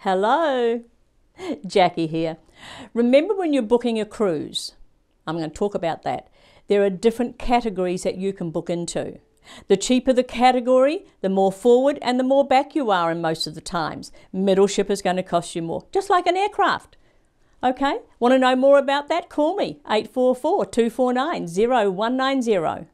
Hello, Jackie here. Remember when you're booking a cruise? I'm going to talk about that. There are different categories that you can book into. The cheaper the category, the more forward and the more back you are in most of the times. Middle ship is going to cost you more, just like an aircraft. Okay, want to know more about that? Call me 844 249 0190.